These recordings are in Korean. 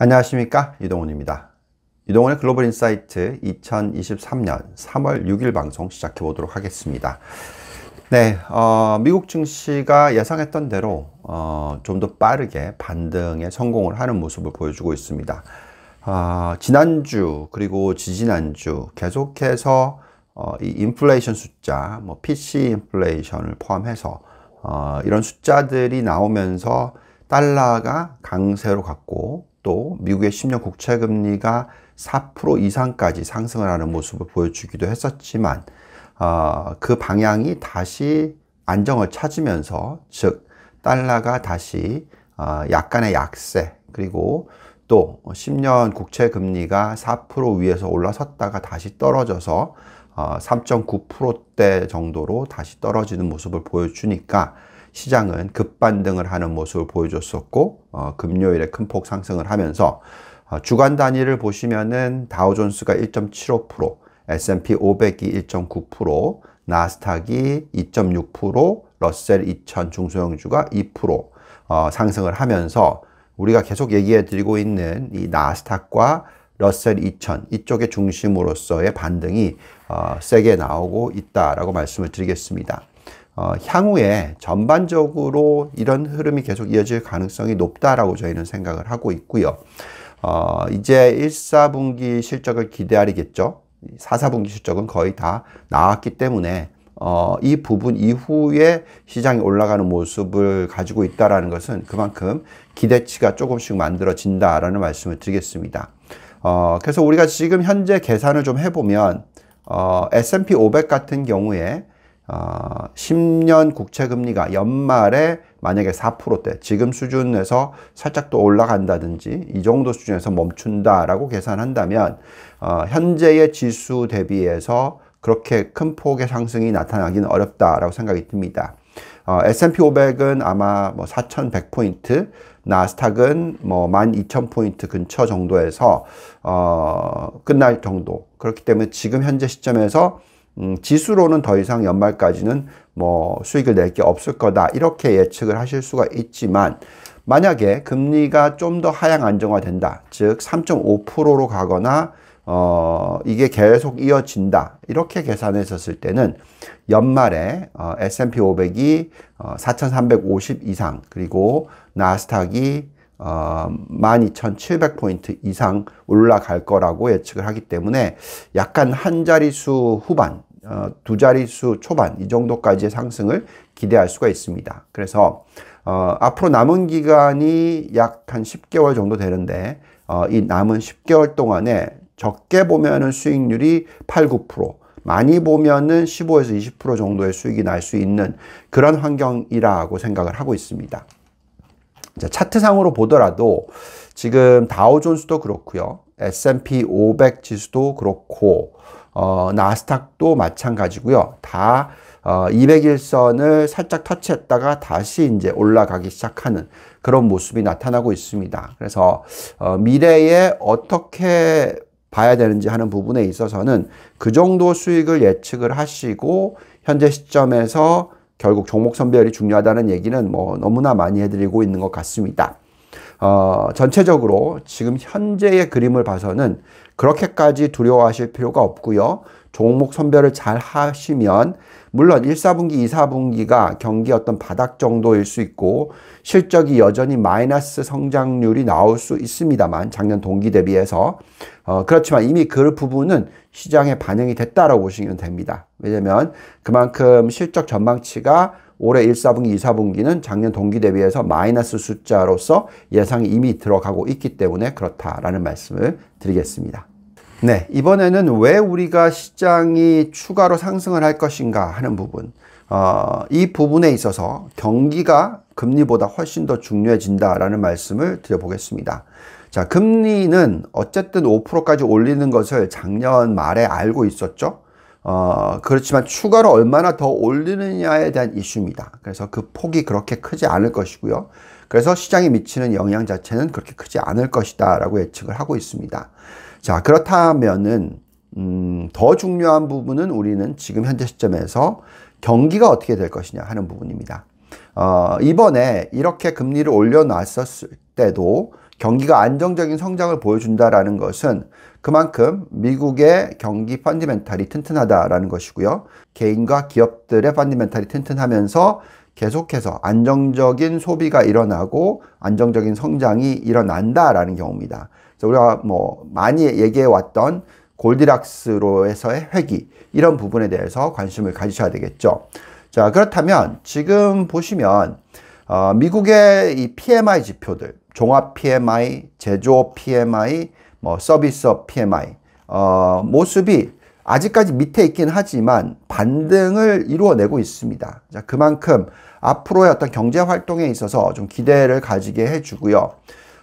안녕하십니까 이동훈입니다. 이동훈의 글로벌 인사이트 2023년 3월 6일 방송 시작해 보도록 하겠습니다. 네, 어, 미국 증시가 예상했던 대로 어, 좀 더 빠르게 반등에 성공을 하는 모습을 보여주고 있습니다. 어, 지난주 그리고 지지난주 계속해서 어, 이 인플레이션 숫자, 뭐 PC 인플레이션을 포함해서 어, 이런 숫자들이 나오면서 달러가 강세로 갔고 또 미국의 10년 국채 금리가 4% 이상까지 상승을 하는 모습을 보여주기도 했었지만 어, 그 방향이 다시 안정을 찾으면서 즉 달러가 다시 어, 약간의 약세 그리고 또 10년 국채 금리가 4% 위에서 올라섰다가 다시 떨어져서 3.9%대 어, 정도로 다시 떨어지는 모습을 보여주니까 시장은 급반등을 하는 모습을 보여줬었고 어, 금요일에 큰 폭 상승을 하면서 어, 주간 단위를 보시면은 다우존스가 1.75%, S&P 500이 1.9%, 나스닥이 2.6%, 러셀 2000 중소형주가 2% 어, 상승을 하면서 우리가 계속 얘기해 드리고 있는 이 나스닥과 러셀 2000 이쪽의 중심으로서의 반등이 어, 세게 나오고 있다라고 말씀을 드리겠습니다. 어, 향후에 전반적으로 이런 흐름이 계속 이어질 가능성이 높다라고 저희는 생각을 하고 있고요. 어, 이제 1사분기 실적을 기대하리겠죠. 4사분기 실적은 거의 다 나왔기 때문에 어, 이 부분 이후에 시장이 올라가는 모습을 가지고 있다는 것은 그만큼 기대치가 조금씩 만들어진다라는 말씀을 드리겠습니다. 어, 그래서 우리가 지금 현재 계산을 좀 해보면 어, S&P 500 같은 경우에 10년 어, 국채금리가 연말에 만약에 4%대, 지금 수준에서 살짝 또 올라간다든지 이 정도 수준에서 멈춘다라고 계산한다면 어, 현재의 지수 대비해서 그렇게 큰 폭의 상승이 나타나기는 어렵다라고 생각이 듭니다. 어, S&P 500은 아마 뭐 4,100포인트, 나스닥은 뭐 12,000포인트 근처 정도에서 어, 끝날 정도. 그렇기 때문에 지금 현재 시점에서 음, 지수로는 더 이상 연말까지는 뭐 수익을 낼 게 없을 거다 이렇게 예측을 하실 수가 있지만 만약에 금리가 좀 더 하향 안정화된다 즉 3.5%로 가거나 어, 이게 계속 이어진다. 이렇게 계산했었을 때는 연말에 어, S&P 500이 어, 4,350 이상, 그리고 나스닥이 어, 12,700포인트 이상 올라갈 거라고 예측을 하기 때문에 약간 한자리수 후반, 어, 두 자릿수 초반 이 정도까지의 상승을 기대할 수가 있습니다. 그래서 어, 앞으로 남은 기간이 약 한 10개월 정도 되는데 어, 이 남은 10개월 동안에 적게 보면은 수익률이 8, 9%, 많이 보면은 15에서 20% 정도의 수익이 날 수 있는 그런 환경이라고 생각을 하고 있습니다. 자, 차트상으로 보더라도 지금 다우존스도 그렇고요. S&P 500 지수도 그렇고 어, 나스닥도 마찬가지고요. 다 어, 200일선을 살짝 터치했다가 다시 이제 올라가기 시작하는 그런 모습이 나타나고 있습니다. 그래서 어, 미래에 어떻게 봐야 되는지 하는 부분에 있어서는 그 정도 수익을 예측을 하시고 현재 시점에서 결국 종목 선별이 중요하다는 얘기는 뭐 너무나 많이 해드리고 있는 것 같습니다. 어, 전체적으로 지금 현재의 그림을 봐서는 그렇게까지 두려워하실 필요가 없고요. 종목 선별을 잘 하시면 물론 1, 4분기, 2, 4분기가 경기 어떤 바닥 정도일 수 있고 실적이 여전히 마이너스 성장률이 나올 수 있습니다만 작년 동기 대비해서 어, 그렇지만 이미 그 부분은 시장에 반영이 됐다라고 보시면 됩니다. 왜냐면 그만큼 실적 전망치가 올해 1 4분기2 4분기는 작년 동기 대비해서 마이너스 숫자로서 예상이 이미 들어가고 있기 때문에 그렇다라는 말씀을 드리겠습니다. 네, 이번에는 왜 우리가 시장이 추가로 상승을 할 것인가 하는 부분. 어, 이 부분에 있어서 경기가 금리보다 훨씬 더 중요해진다라는 말씀을 드려보겠습니다. 자, 금리는 어쨌든 5%까지 올리는 것을 작년 말에 알고 있었죠. 어, 그렇지만 추가로 얼마나 더 올리느냐에 대한 이슈입니다. 그래서 그 폭이 그렇게 크지 않을 것이고요. 그래서 시장에 미치는 영향 자체는 그렇게 크지 않을 것이다 라고 예측을 하고 있습니다. 자, 그렇다면은, 음, 더 중요한 부분은 우리는 지금 현재 시점에서 경기가 어떻게 될 것이냐 하는 부분입니다. 어, 이번에 이렇게 금리를 올려놨었을 때도 경기가 안정적인 성장을 보여준다라는 것은 그만큼 미국의 경기 펀디멘탈이 튼튼하다라는 것이고요. 개인과 기업들의 펀디멘탈이 튼튼하면서 계속해서 안정적인 소비가 일어나고 안정적인 성장이 일어난다라는 경우입니다. 그래서 우리가 뭐 많이 얘기해 왔던 골디락스로에서의 회기 이런 부분에 대해서 관심을 가지셔야 되겠죠. 자 그렇다면 지금 보시면 어, 미국의 이 PMI 지표들 종합 PMI, 제조업 PMI, 뭐 어, 서비스업 PMI 어, 모습이 아직까지 밑에 있긴 하지만 반등을 이루어내고 있습니다. 자, 그만큼 앞으로의 어떤 경제 활동에 있어서 좀 기대를 가지게 해주고요.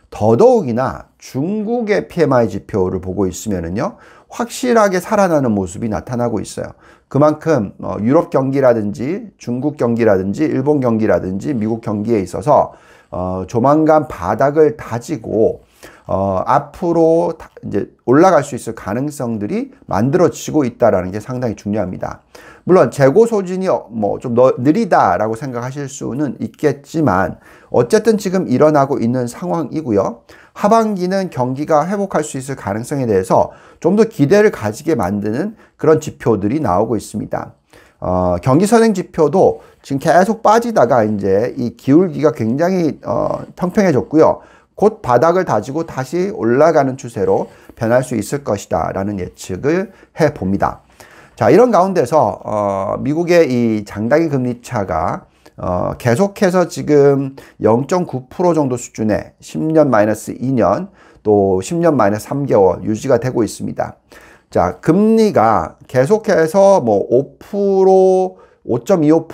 더더욱이나 중국의 PMI 지표를 보고 있으면요 확실하게 살아나는 모습이 나타나고 있어요. 그만큼 어, 유럽 경기라든지 중국 경기라든지 일본 경기라든지 미국 경기에 있어서 어, 조만간 바닥을 다지고 어, 앞으로 이제 올라갈 수 있을 가능성들이 만들어지고 있다는게 상당히 중요합니다. 물론 재고 소진이 어, 뭐좀 느리다라고 생각하실 수는 있겠지만 어쨌든 지금 일어나고 있는 상황이고요. 하반기는 경기가 회복할 수 있을 가능성에 대해서 좀 더 기대를 가지게 만드는 그런 지표들이 나오고 있습니다. 어, 경기 선행 지표도 지금 계속 빠지다가 이제 이 기울기가 굉장히 어, 평평해졌고요. 곧 바닥을 다지고 다시 올라가는 추세로 변할 수 있을 것이다 라는 예측을 해 봅니다. 자, 이런 가운데서, 어, 미국의 이 장단기 금리 차가 어, 계속해서 지금 0.9% 정도 수준의 10년 마이너스 2년 또 10년 마이너스 3개월 유지가 되고 있습니다. 자, 금리가 계속해서 뭐5% 5.25%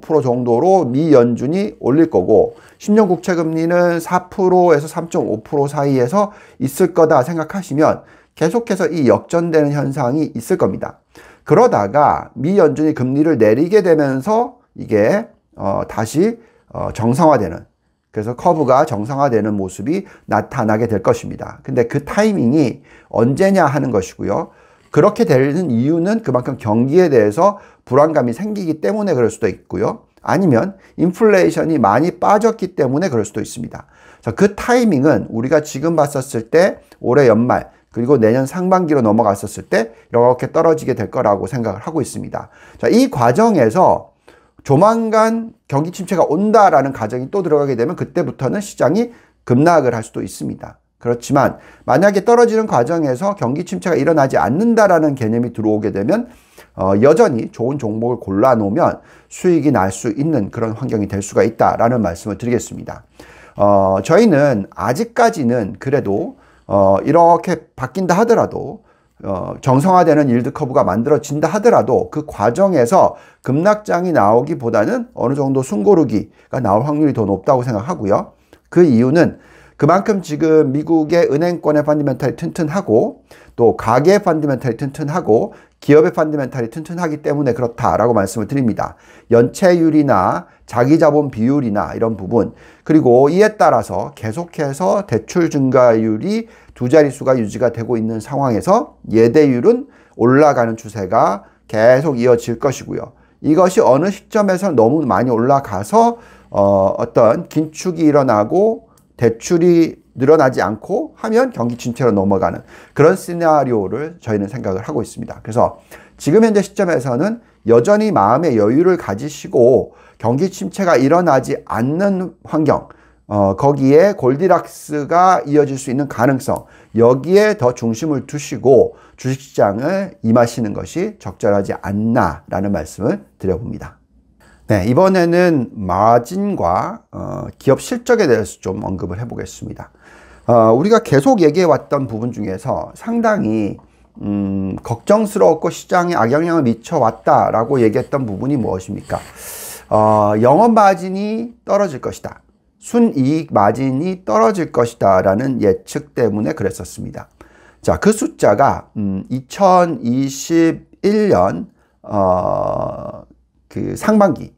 5.5% 정도로 미 연준이 올릴 거고 10년 국채 금리는 4%에서 3.5% 사이에서 있을 거다 생각하시면 계속해서 이 역전되는 현상이 있을 겁니다. 그러다가 미 연준이 금리를 내리게 되면서 이게 어, 다시 어, 정상화되는 그래서 커브가 정상화되는 모습이 나타나게 될 것입니다. 근데 그 타이밍이 언제냐 하는 것이고요. 그렇게 되는 이유는 그만큼 경기에 대해서 불안감이 생기기 때문에 그럴 수도 있고요. 아니면 인플레이션이 많이 빠졌기 때문에 그럴 수도 있습니다. 자, 그 타이밍은 우리가 지금 봤었을 때 올해 연말 그리고 내년 상반기로 넘어갔었을 때 이렇게 떨어지게 될 거라고 생각을 하고 있습니다. 자, 이 과정에서 조만간 경기 침체가 온다라는 가정이 또 들어가게 되면 그때부터는 시장이 급락을 할 수도 있습니다. 그렇지만 만약에 떨어지는 과정에서 경기 침체가 일어나지 않는다라는 개념이 들어오게 되면 어, 여전히 좋은 종목을 골라놓으면 수익이 날 수 있는 그런 환경이 될 수가 있다라는 말씀을 드리겠습니다. 어, 저희는 아직까지는 그래도 어, 이렇게 바뀐다 하더라도 어, 정성화되는 일드 커브가 만들어진다 하더라도 그 과정에서 급락장이 나오기보다는 어느 정도 숨고르기가 나올 확률이 더 높다고 생각하고요. 그 이유는 그만큼 지금 미국의 은행권의 펀디멘탈이 튼튼하고 또 가계의 펀드멘탈이 튼튼하고 기업의 펀디멘탈이 튼튼하기 때문에 그렇다라고 말씀을 드립니다. 연체율이나 자기자본 비율이나 이런 부분 그리고 이에 따라서 계속해서 대출 증가율이 두 자릿수가 유지가 되고 있는 상황에서 예대율은 올라가는 추세가 계속 이어질 것이고요. 이것이 어느 시점에서 너무 많이 올라가서 어, 어떤 긴축이 일어나고 대출이 늘어나지 않고 하면 경기 침체로 넘어가는 그런 시나리오를 저희는 생각을 하고 있습니다. 그래서 지금 현재 시점에서는 여전히 마음의 여유를 가지시고 경기 침체가 일어나지 않는 환경, 어, 거기에 골디락스가 이어질 수 있는 가능성, 여기에 더 중심을 두시고 주식시장을 임하시는 것이 적절하지 않나라는 말씀을 드려봅니다. 네, 이번에는 마진과 어, 기업 실적에 대해서 좀 언급을 해보겠습니다. 어, 우리가 계속 얘기해왔던 부분 중에서 상당히 음, 걱정스러고 시장에 악영향을 미쳐왔다라고 얘기했던 부분이 무엇입니까? 어, 영업 마진이 떨어질 것이다. 순이익 마진이 떨어질 것이다 라는 예측 때문에 그랬었습니다. 자, 그 숫자가 음, 2021년 어, 그 상반기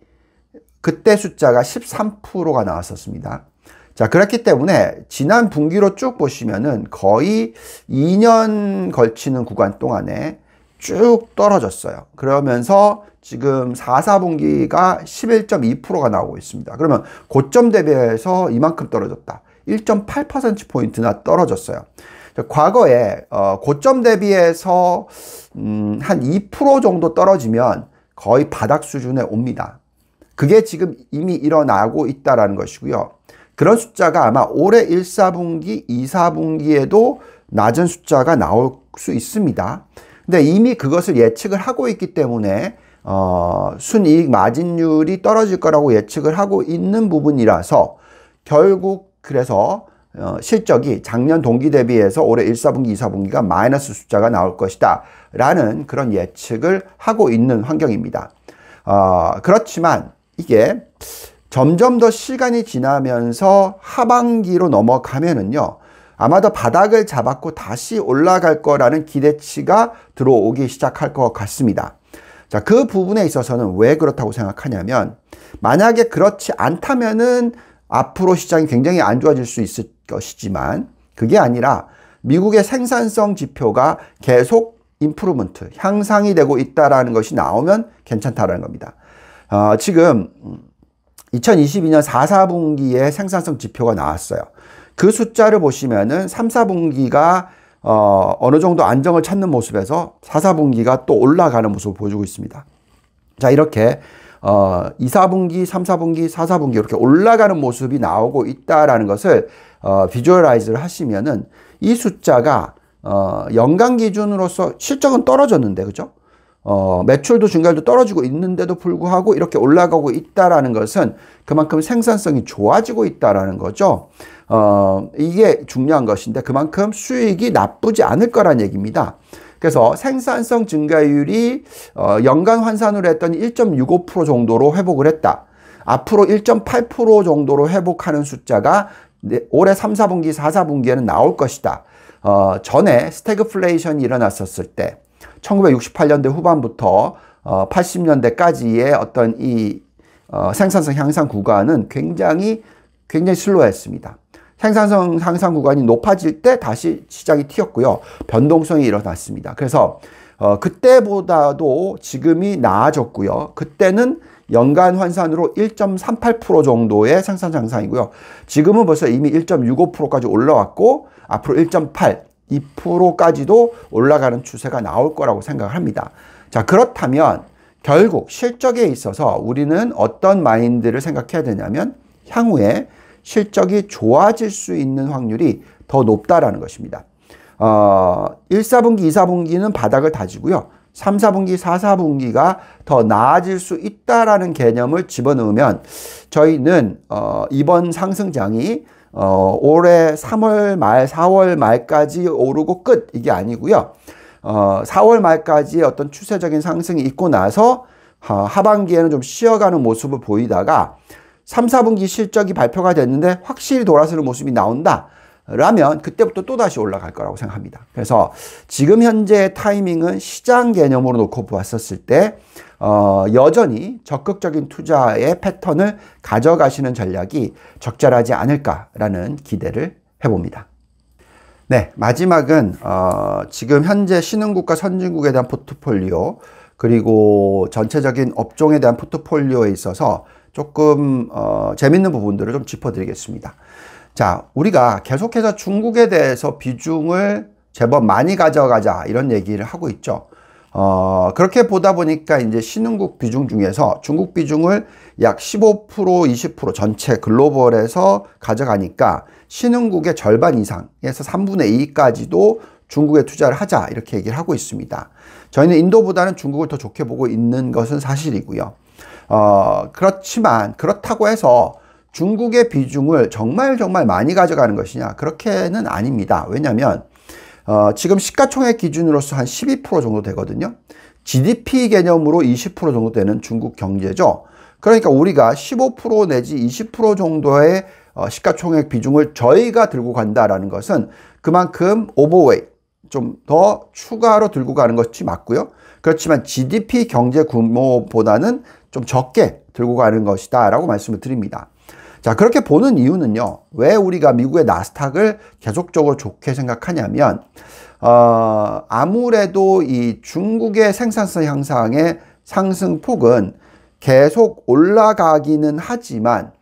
그때 숫자가 13%가 나왔었습니다. 자, 그렇기 때문에 지난 분기로 쭉 보시면은 거의 2년 걸치는 구간 동안에 쭉 떨어졌어요. 그러면서 지금 4, 4분기가 11.2%가 나오고 있습니다. 그러면 고점 대비해서 이만큼 떨어졌다. 1.8%포인트나 떨어졌어요. 과거에 어, 고점 대비해서 음, 한 2% 정도 떨어지면 거의 바닥 수준에 옵니다. 그게 지금 이미 일어나고 있다는 것이고요. 그런 숫자가 아마 올해 1, 4분기, 2, 4분기에도 낮은 숫자가 나올 수 있습니다. 근데 이미 그것을 예측을 하고 있기 때문에 어, 순이익 마진율이 떨어질 거라고 예측을 하고 있는 부분이라서 결국 그래서 어, 실적이 작년 동기 대비해서 올해 1, 4분기, 2, 4분기가 마이너스 숫자가 나올 것이다 라는 그런 예측을 하고 있는 환경입니다. 어, 그렇지만 이게 점점 더 시간이 지나면서 하반기로 넘어가면은요. 아마도 바닥을 잡았고 다시 올라갈 거라는 기대치가 들어오기 시작할 것 같습니다. 자, 그 부분에 있어서는 왜 그렇다고 생각하냐면 만약에 그렇지 않다면은 앞으로 시장이 굉장히 안 좋아질 수 있을 것이지만 그게 아니라 미국의 생산성 지표가 계속 인프루먼트, 향상이 되고 있다라는 것이 나오면 괜찮다라는 겁니다. 어, 지금 2022년 4, 4분기에 생산성 지표가 나왔어요. 그 숫자를 보시면은 3, 4분기가 어, 어느 정도 안정을 찾는 모습에서 4, 4분기가 또 올라가는 모습을 보여주고 있습니다. 자, 이렇게 어, 2, 4분기, 3, 4분기, 4, 4분기 이렇게 올라가는 모습이 나오고 있다라는 것을 어, 비주얼라이즈를 하시면은 이 숫자가 어, 연간 기준으로서 실적은 떨어졌는데, 그죠? 어, 매출도 증가율도 떨어지고 있는데도 불구하고 이렇게 올라가고 있다라는 것은 그만큼 생산성이 좋아지고 있다라는 거죠. 어, 이게 중요한 것인데 그만큼 수익이 나쁘지 않을 거란 얘기입니다. 그래서 생산성 증가율이 어, 연간 환산으로 했더니 1.65% 정도로 회복을 했다. 앞으로 1.8% 정도로 회복하는 숫자가 네, 올해 3, 4분기, 4, 4분기에는 나올 것이다. 어, 전에 스태그플레이션이 일어났었을 때 1968년대 후반부터 80년대까지의 어, 어떤 이 어, 생산성 향상 구간은 굉장히 굉장히 슬로했습니다. 생산성 향상 구간이 높아질 때 다시 시장이 튀었고요. 변동성이 일어났습니다. 그래서 어, 그때보다도 지금이 나아졌고요. 그때는 연간 환산으로 1.38% 정도의 생산 향상이고요. 지금은 벌써 이미 1.65%까지 올라왔고 앞으로 1.8 2%까지도 올라가는 추세가 나올 거라고 생각 합니다. 자, 그렇다면 결국 실적에 있어서 우리는 어떤 마인드를 생각해야 되냐면 향후에 실적이 좋아질 수 있는 확률이 더 높다라는 것입니다. 어, 1, 4분기, 2, 4분기는 바닥을 다지고요. 3, 4분기, 4, 4분기가 더 나아질 수 있다라는 개념을 집어넣으면 저희는 어, 이번 상승장이 어, 올해 3월 말, 4월 말까지 오르고 끝 이게 아니고요. 어, 4월 말까지 어떤 추세적인 상승이 있고 나서 어, 하반기에는 좀 쉬어가는 모습을 보이다가 3, 4분기 실적이 발표가 됐는데 확실히 돌아서는 모습이 나온다. 라면 그때부터 또다시 올라갈 거라고 생각합니다. 그래서 지금 현재 타이밍은 시장 개념으로 놓고 보았었을 때 어, 여전히 적극적인 투자의 패턴을 가져가시는 전략이 적절하지 않을까라는 기대를 해봅니다. 네, 마지막은 어, 지금 현재 신흥국과 선진국에 대한 포트폴리오 그리고 전체적인 업종에 대한 포트폴리오에 있어서 조금 어, 재밌는 부분들을 좀 짚어드리겠습니다. 자, 우리가 계속해서 중국에 대해서 비중을 제법 많이 가져가자 이런 얘기를 하고 있죠. 어, 그렇게 보다 보니까 이제 신흥국 비중 중에서 중국 비중을 약 15% 20% 전체 글로벌에서 가져가니까 신흥국의 절반 이상에서 3분의 2까지도 중국에 투자를 하자 이렇게 얘기를 하고 있습니다. 저희는 인도보다는 중국을 더 좋게 보고 있는 것은 사실이고요. 어, 그렇지만 그렇다고 해서 중국의 비중을 정말 정말 많이 가져가는 것이냐 그렇게는 아닙니다. 왜냐하면 어, 지금 시가총액 기준으로서 한 12% 정도 되거든요. GDP 개념으로 20% 정도 되는 중국 경제죠. 그러니까 우리가 15% 내지 20% 정도의 어, 시가총액 비중을 저희가 들고 간다라는 것은 그만큼 오버웨이 좀 더 추가로 들고 가는 것이 맞고요. 그렇지만 GDP 경제 규모보다는 좀 적게 들고 가는 것이다 라고 말씀을 드립니다. 자, 그렇게 보는 이유는요. 왜 우리가 미국의 나스닥을 계속적으로 좋게 생각하냐면, 어, 아무래도 이 중국의 생산성 향상의 상승폭은 계속 올라가기는 하지만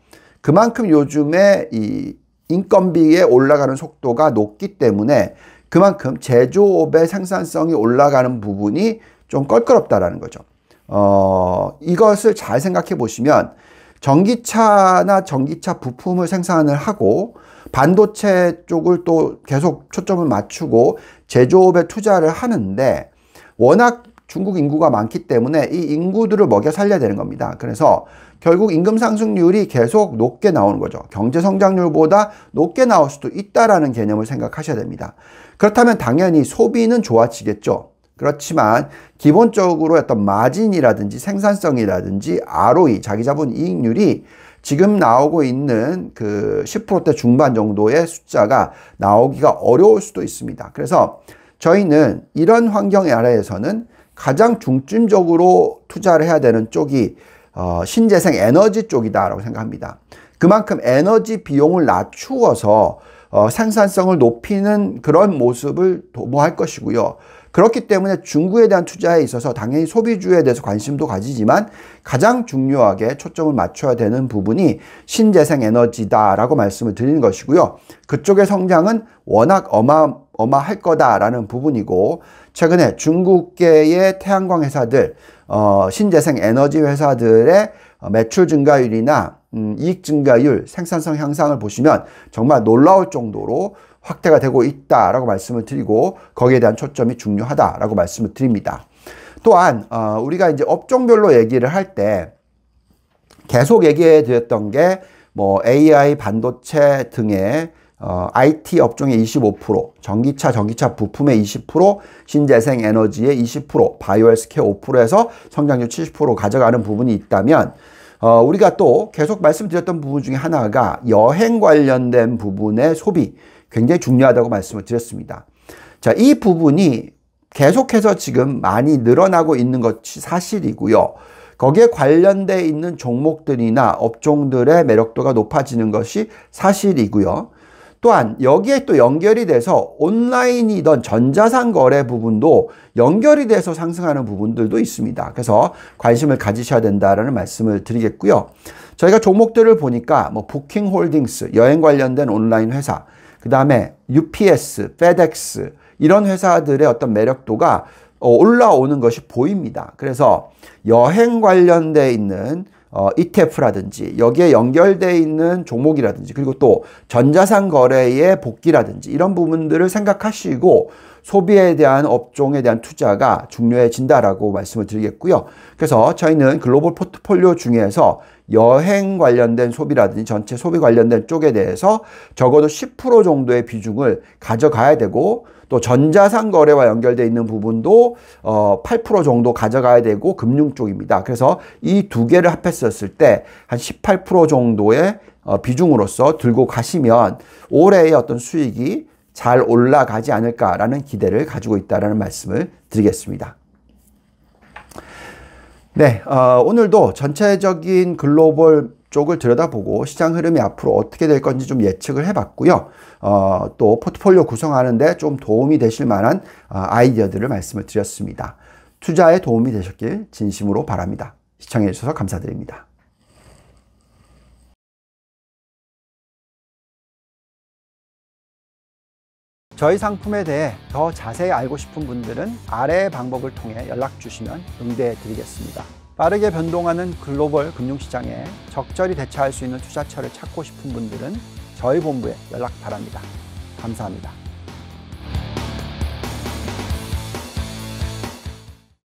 그만큼 요즘에 이인건비에 올라가는 속도가 높기 때문에 그만큼 제조업의 생산성이 올라가는 부분이 좀 껄끄럽다라는 거죠. 어, 이것을 잘 생각해 보시면 전기차나 전기차 부품을 생산을 하고 반도체 쪽을 또 계속 초점을 맞추고 제조업에 투자를 하는데 워낙 중국 인구가 많기 때문에 이 인구들을 먹여 살려야 되는 겁니다. 그래서 결국 임금 상승률이 계속 높게 나오는 거죠. 경제 성장률보다 높게 나올 수도 있다라는 개념을 생각하셔야 됩니다. 그렇다면 당연히 소비는 좋아지겠죠. 그렇지만 기본적으로 어떤 마진이라든지 생산성이라든지 ROE 자기 자본 이익률이 지금 나오고 있는 그 10%대 중반 정도의 숫자가 나오기가 어려울 수도 있습니다. 그래서 저희는 이런 환경 아래에서는 가장 중점적으로 투자를 해야 되는 쪽이 어, 신재생 에너지 쪽이다라고 생각합니다. 그만큼 에너지 비용을 낮추어서 어, 생산성을 높이는 그런 모습을 도모할 것이고요. 그렇기 때문에 중구에 대한 투자에 있어서 당연히 소비주에 대해서 관심도 가지지만 가장 중요하게 초점을 맞춰야 되는 부분이 신재생 에너지다라고 말씀을 드리는 것이고요. 그쪽의 성장은 워낙 어마, 어마할 거다라는 부분이고 최근에 중국계의 태양광 회사들, 어, 신재생 에너지 회사들의 매출 증가율이나 음, 이익 증가율, 생산성 향상을 보시면 정말 놀라울 정도로 확대가 되고 있다라고 말씀을 드리고 거기에 대한 초점이 중요하다라고 말씀을 드립니다. 또한 어, 우리가 이제 업종별로 얘기를 할 때 계속 얘기해 드렸던 게 뭐 AI 반도체 등의 어, IT 업종의 25%, 전기차, 전기차 부품의 20%, 신재생 에너지의 20%, 바이오 헬스케어 5%에서 성장률 70% 가져가는 부분이 있다면, 어, 우리가 또 계속 말씀드렸던 부분 중에 하나가 여행 관련된 부분의 소비, 굉장히 중요하다고 말씀을 드렸습니다. 자, 이 부분이 계속해서 지금 많이 늘어나고 있는 것이 사실이고요. 거기에 관련되어 있는 종목들이나 업종들의 매력도가 높아지는 것이 사실이고요. 또한 여기에 또 연결이 돼서 온라인이던 전자상 거래 부분도 연결이 돼서 상승하는 부분들도 있습니다. 그래서 관심을 가지셔야 된다라는 말씀을 드리겠고요. 저희가 종목들을 보니까 뭐 부킹 홀딩스, 여행 관련된 온라인 회사, 그 다음에 UPS, FedEx 이런 회사들의 어떤 매력도가 어, 올라오는 것이 보입니다. 그래서 여행 관련돼 있는 어, ETF라든지 여기에 연결되어 있는 종목이라든지 그리고 또 전자상 거래의 복귀라든지 이런 부분들을 생각하시고 소비에 대한 업종에 대한 투자가 중요해진다라고 말씀을 드리겠고요. 그래서 저희는 글로벌 포트폴리오 중에서 여행 관련된 소비라든지 전체 소비 관련된 쪽에 대해서 적어도 10% 정도의 비중을 가져가야 되고 또 전자상 거래와 연결되어 있는 부분도 8% 어, 정도 가져가야 되고 금융 쪽입니다. 그래서 이 두 개를 합했었을 때 한 18% 정도의 어, 비중으로서 들고 가시면 올해의 어떤 수익이 잘 올라가지 않을까라는 기대를 가지고 있다는 말씀을 드리겠습니다. 네, 어, 오늘도 전체적인 글로벌 쪽을 들여다보고 시장 흐름이 앞으로 어떻게 될 건지 좀 예측을 해봤고요. 어, 또 포트폴리오 구성하는데 좀 도움이 되실 만한 어, 아이디어들을 말씀을 드렸습니다. 투자에 도움이 되셨길 진심으로 바랍니다. 시청해주셔서 감사드립니다. 저희 상품에 대해 더 자세히 알고 싶은 분들은 아래의 방법을 통해 연락 주시면 응대해 드리겠습니다. 빠르게 변동하는 글로벌 금융시장에 적절히 대처할 수 있는 투자처를 찾고 싶은 분들은 저희 본부에 연락 바랍니다. 감사합니다.